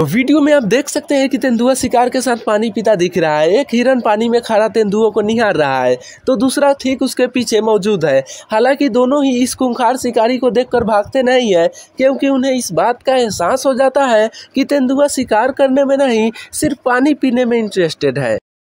तो वीडियो में आप देख सकते हैं कि तेंदुआ शिकार के साथ पानी पीता दिख रहा है एक हिरन पानी में खड़ा तेंदुओं को निहार रहा है तो दूसरा ठीक उसके पीछे मौजूद है हालांकि दोनों ही इस कुंखार शिकारी को देखकर भागते नहीं है क्योंकि उन्हें इस बात का एहसास हो जाता है कि तेंदुआ शिकार करने में नहीं सिर्फ पानी पीने में इंटरेस्टेड है